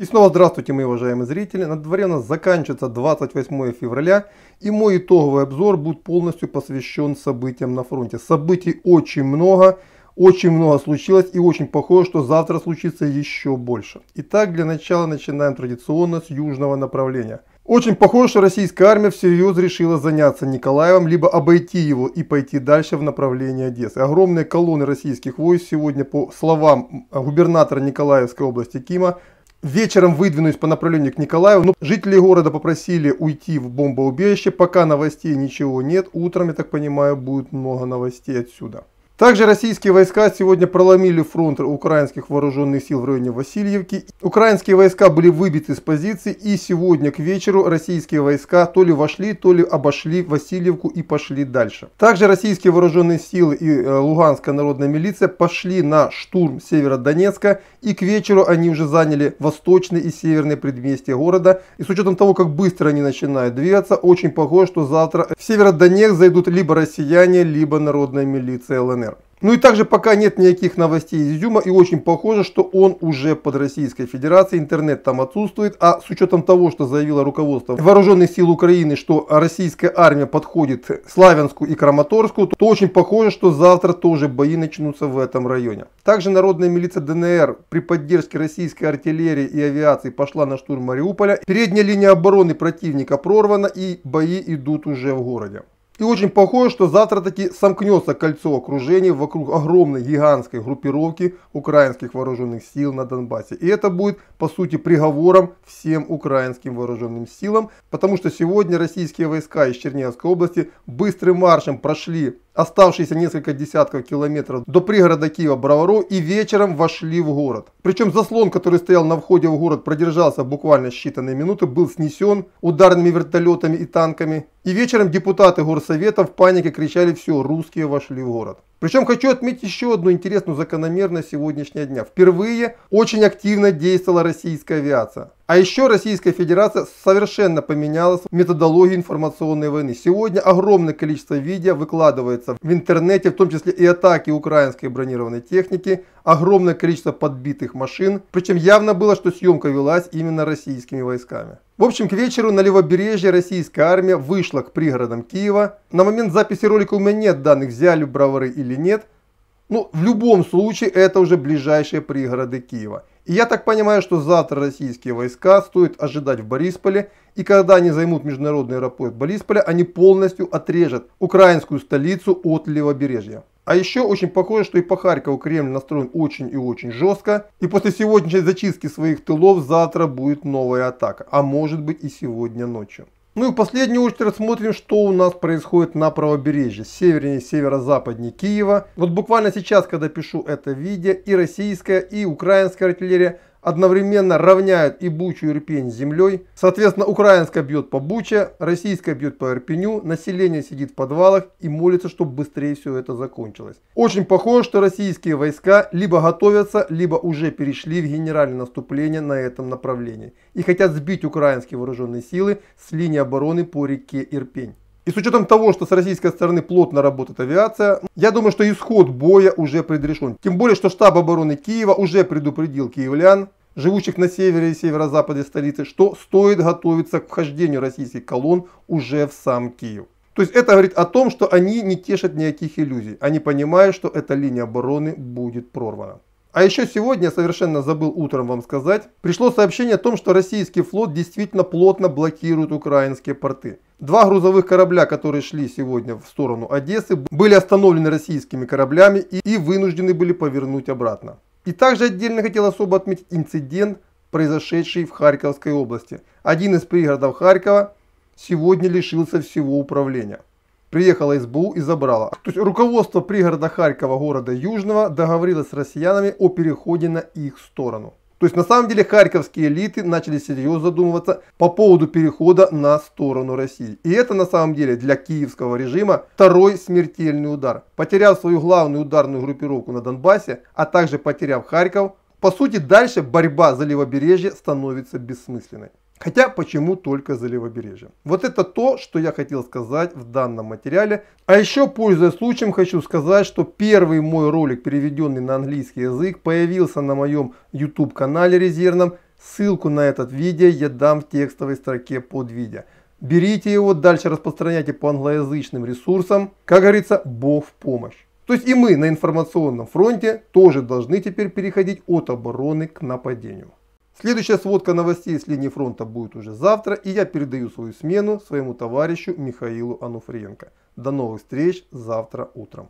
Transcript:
И снова здравствуйте, мои уважаемые зрители. На дворе у нас заканчивается 28 февраля, и мой итоговый обзор будет полностью посвящен событиям на фронте. Событий очень много, очень много случилось, и очень похоже, что завтра случится еще больше. Итак, для начала начинаем традиционно с южного направления. Очень похоже, что российская армия всерьез решила заняться Николаевым, либо обойти его и пойти дальше в направлении Одессы. Огромные колонны российских войск сегодня, по словам губернатора Николаевской области Кима, Вечером выдвинусь по направлению к Николаеву. Ну, но жители города попросили уйти в бомбоубежище. Пока новостей ничего нет. Утром, я так понимаю, будет много новостей отсюда. Также российские войска сегодня проломили фронт украинских вооруженных сил в районе Васильевки. Украинские войска были выбиты с позиций и сегодня к вечеру российские войска то ли вошли, то ли обошли Васильевку и пошли дальше. Также российские вооруженные силы и э, Луганская народная милиция пошли на штурм Северодонецка и к вечеру они уже заняли восточные и северные предместья города. И с учетом того, как быстро они начинают двигаться, очень похоже, что завтра в Северодонецк зайдут либо россияне, либо народная милиция ЛНР. Ну и также пока нет никаких новостей из Изюма и очень похоже, что он уже под Российской Федерацией, интернет там отсутствует, а с учетом того, что заявило руководство вооруженных сил Украины, что российская армия подходит Славянску и Краматорску, то очень похоже, что завтра тоже бои начнутся в этом районе. Также народная милиция ДНР при поддержке российской артиллерии и авиации пошла на штурм Мариуполя. Передняя линия обороны противника прорвана и бои идут уже в городе. И очень похоже, что завтра таки сомкнется кольцо окружения вокруг огромной гигантской группировки украинских вооруженных сил на Донбассе. И это будет, по сути, приговором всем украинским вооруженным силам, потому что сегодня российские войска из Черниговской области быстрым маршем прошли оставшиеся несколько десятков километров до пригорода Киева Броваро и вечером вошли в город. Причем заслон, который стоял на входе в город, продержался буквально считанные минуты, был снесен ударными вертолетами и танками. И вечером депутаты горсовета в панике кричали «Все, русские вошли в город». Причем хочу отметить еще одну интересную закономерность сегодняшнего дня. Впервые очень активно действовала российская авиация. А еще Российская Федерация совершенно поменялась в методологии информационной войны. Сегодня огромное количество видео выкладывается в интернете, в том числе и атаки украинской бронированной техники, огромное количество подбитых машин. Причем явно было, что съемка велась именно российскими войсками. В общем, к вечеру на левобережье российская армия вышла к пригородам Киева. На момент записи ролика у меня нет данных, взяли бравары или нет. но ну, в любом случае, это уже ближайшие пригороды Киева. И я так понимаю, что завтра российские войска стоит ожидать в Борисполе, и когда они займут международный аэропорт Борисполя, они полностью отрежут украинскую столицу от левобережья. А еще очень похоже, что и по Харькову Кремль настроен очень и очень жестко. И после сегодняшней зачистки своих тылов завтра будет новая атака. А может быть и сегодня ночью. Ну и в последнюю очередь рассмотрим, что у нас происходит на правобережье, севернее северо-западнее Киева. Вот буквально сейчас, когда пишу это видео, и российская, и украинская артиллерия одновременно равняют и Бучу, и Ирпень с землей. Соответственно, украинская бьет по Буче, российская бьет по Ирпеню, население сидит в подвалах и молится, чтобы быстрее все это закончилось. Очень похоже, что российские войска либо готовятся, либо уже перешли в генеральное наступление на этом направлении и хотят сбить украинские вооруженные силы с линии обороны по реке Ирпень. И с учетом того, что с российской стороны плотно работает авиация, я думаю, что исход боя уже предрешен. Тем более, что штаб обороны Киева уже предупредил киевлян, живущих на севере и северо-западе столицы, что стоит готовиться к вхождению российских колонн уже в сам Киев. То есть это говорит о том, что они не тешат никаких иллюзий. Они понимают, что эта линия обороны будет прорвана. А еще сегодня, совершенно забыл утром вам сказать, пришло сообщение о том, что российский флот действительно плотно блокирует украинские порты. Два грузовых корабля, которые шли сегодня в сторону Одессы, были остановлены российскими кораблями и, вынуждены были повернуть обратно. И также отдельно хотел особо отметить инцидент, произошедший в Харьковской области. Один из пригородов Харькова сегодня лишился всего управления. Приехала СБУ и забрала. То есть руководство пригорода Харькова города Южного договорилось с россиянами о переходе на их сторону. То есть на самом деле харьковские элиты начали серьезно задумываться по поводу перехода на сторону России. И это на самом деле для киевского режима второй смертельный удар. Потеряв свою главную ударную группировку на Донбассе, а также потеряв Харьков, по сути дальше борьба за левобережье становится бессмысленной. Хотя почему только за левобережье. Вот это то, что я хотел сказать в данном материале. А еще, пользуясь случаем, хочу сказать, что первый мой ролик, переведенный на английский язык, появился на моем YouTube канале резервном. Ссылку на этот видео я дам в текстовой строке под видео. Берите его, дальше распространяйте по англоязычным ресурсам. Как говорится, Бог в помощь. То есть и мы на информационном фронте тоже должны теперь переходить от обороны к нападению. Следующая сводка новостей с линии фронта будет уже завтра, и я передаю свою смену своему товарищу Михаилу Ануфриенко. До новых встреч завтра утром.